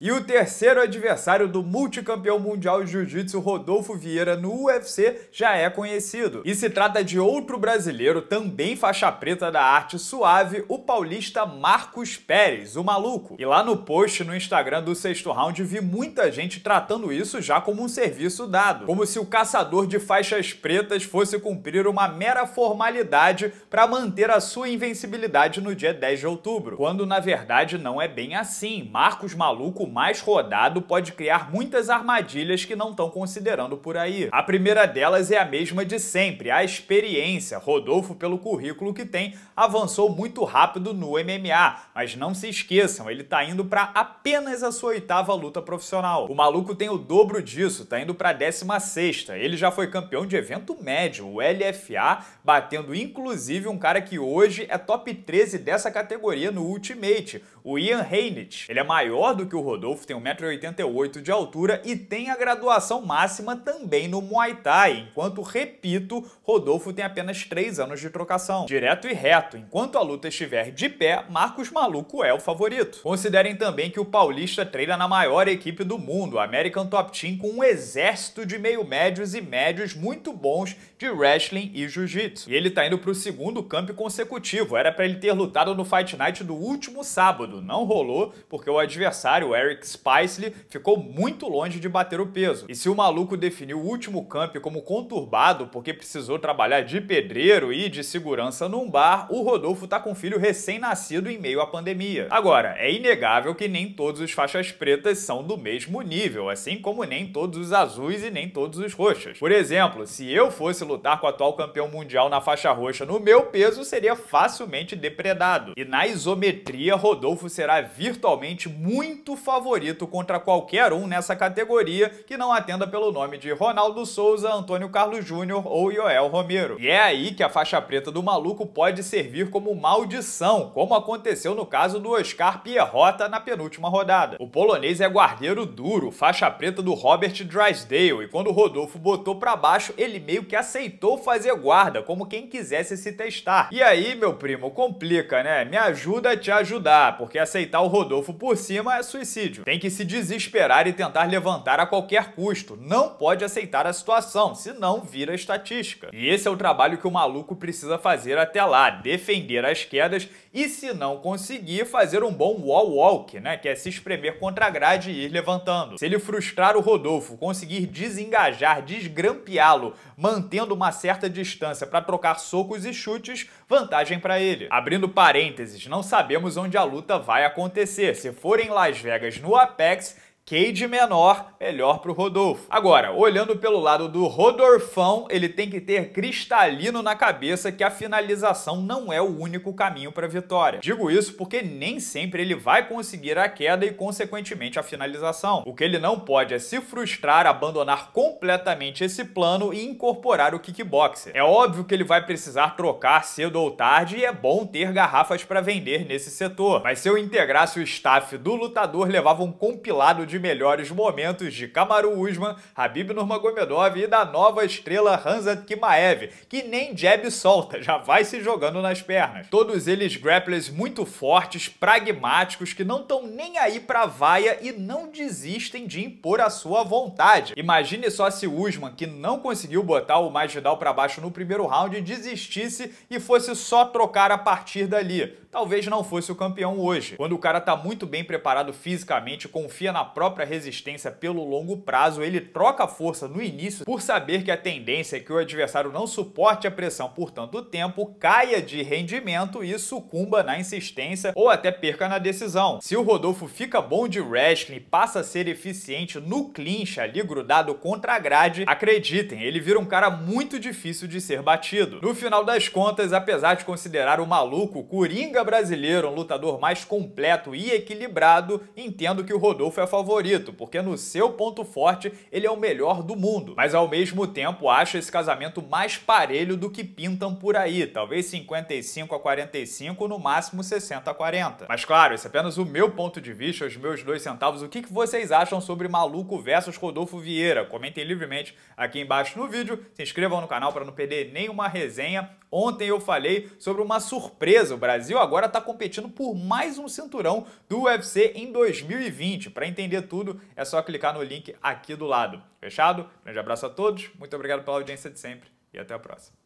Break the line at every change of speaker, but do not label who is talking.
E o terceiro adversário do multicampeão mundial de jiu-jitsu Rodolfo Vieira no UFC já é conhecido. E se trata de outro brasileiro, também faixa preta da arte suave, o paulista Marcos Pérez, o maluco. E lá no post no Instagram do sexto round vi muita gente tratando isso já como um serviço dado, como se o caçador de faixas pretas fosse cumprir uma mera formalidade para manter a sua invencibilidade no dia 10 de outubro, quando na verdade não é bem assim. Marcos Maluco mais rodado pode criar muitas armadilhas que não estão considerando por aí. A primeira delas é a mesma de sempre, a experiência. Rodolfo, pelo currículo que tem, avançou muito rápido no MMA, mas não se esqueçam, ele tá indo para apenas a sua oitava luta profissional. O maluco tem o dobro disso, tá indo para 16 sexta. Ele já foi campeão de evento médio, o LFA, batendo inclusive um cara que hoje é top 13 dessa categoria no Ultimate, o Ian Heinrich. Ele é maior do que o Rodolfo Rodolfo tem 1,88m de altura e tem a graduação máxima também no Muay Thai, enquanto, repito, Rodolfo tem apenas 3 anos de trocação. Direto e reto, enquanto a luta estiver de pé, Marcos Maluco é o favorito. Considerem também que o paulista treina na maior equipe do mundo, a American Top Team, com um exército de meio-médios e médios muito bons de wrestling e jiu-jitsu. E ele tá indo pro segundo campo consecutivo, era para ele ter lutado no Fight Night do último sábado, não rolou porque o adversário, Eric Eric Spicely ficou muito longe de bater o peso. E se o maluco definiu o último camp como conturbado porque precisou trabalhar de pedreiro e de segurança num bar, o Rodolfo tá com um filho recém-nascido em meio à pandemia. Agora, é inegável que nem todos os faixas pretas são do mesmo nível, assim como nem todos os azuis e nem todos os roxos. Por exemplo, se eu fosse lutar com o atual campeão mundial na faixa roxa no meu peso, seria facilmente depredado. E na isometria, Rodolfo será virtualmente muito favorável favorito contra qualquer um nessa categoria que não atenda pelo nome de Ronaldo Souza, Antônio Carlos Júnior ou Joel Romero. E é aí que a faixa preta do maluco pode servir como maldição, como aconteceu no caso do Oscar Pierrota na penúltima rodada. O polonês é guardeiro duro, faixa preta do Robert Drysdale, e quando o Rodolfo botou para baixo, ele meio que aceitou fazer guarda, como quem quisesse se testar. E aí, meu primo, complica, né? Me ajuda a te ajudar, porque aceitar o Rodolfo por cima é suicídio suicídio. Tem que se desesperar e tentar levantar a qualquer custo. Não pode aceitar a situação, senão vira estatística. E esse é o trabalho que o maluco precisa fazer até lá, defender as quedas e, se não conseguir, fazer um bom wall walk, né? Que é se espremer contra a grade e ir levantando. Se ele frustrar o Rodolfo, conseguir desengajar, desgrampeá-lo, mantendo uma certa distância para trocar socos e chutes, vantagem para ele. Abrindo parênteses, não sabemos onde a luta vai acontecer. Se for em Las Vegas no Apex Cade menor, melhor para o Rodolfo. Agora, olhando pelo lado do Rodolfão, ele tem que ter cristalino na cabeça que a finalização não é o único caminho para a vitória. Digo isso porque nem sempre ele vai conseguir a queda e, consequentemente, a finalização. O que ele não pode é se frustrar, abandonar completamente esse plano e incorporar o kickboxer. É óbvio que ele vai precisar trocar cedo ou tarde e é bom ter garrafas para vender nesse setor, mas se eu integrasse o staff do lutador, levava um compilado de melhores momentos de Kamaru Usman, Habib Nurmagomedov e da nova estrela Hansat Kimaev, que nem jab solta, já vai se jogando nas pernas. Todos eles grapplers muito fortes, pragmáticos, que não estão nem aí pra vaia e não desistem de impor a sua vontade. Imagine só se Usman, que não conseguiu botar o Masvidal para baixo no primeiro round, desistisse e fosse só trocar a partir dali. Talvez não fosse o campeão hoje. Quando o cara tá muito bem preparado fisicamente, confia na própria resistência pelo longo prazo, ele troca a força no início por saber que a tendência é que o adversário não suporte a pressão por tanto tempo, caia de rendimento e sucumba na insistência ou até perca na decisão. Se o Rodolfo fica bom de wrestling, passa a ser eficiente no clinch ali grudado contra a grade, acreditem, ele vira um cara muito difícil de ser batido. No final das contas, apesar de considerar o maluco o Coringa brasileiro um lutador mais completo e equilibrado, entendo que o Rodolfo é favorável favorito, porque no seu ponto forte ele é o melhor do mundo. Mas ao mesmo tempo acho esse casamento mais parelho do que pintam por aí, talvez 55 a 45, no máximo 60 a 40. Mas claro, esse é apenas o meu ponto de vista, os meus dois centavos. O que vocês acham sobre Maluco versus Rodolfo Vieira? Comentem livremente aqui embaixo no vídeo, se inscrevam no canal para não perder nenhuma resenha. Ontem eu falei sobre uma surpresa, o Brasil agora está competindo por mais um cinturão do UFC em 2020. Para entender ver tudo, é só clicar no link aqui do lado. Fechado? Grande abraço a todos, muito obrigado pela audiência de sempre e até a próxima.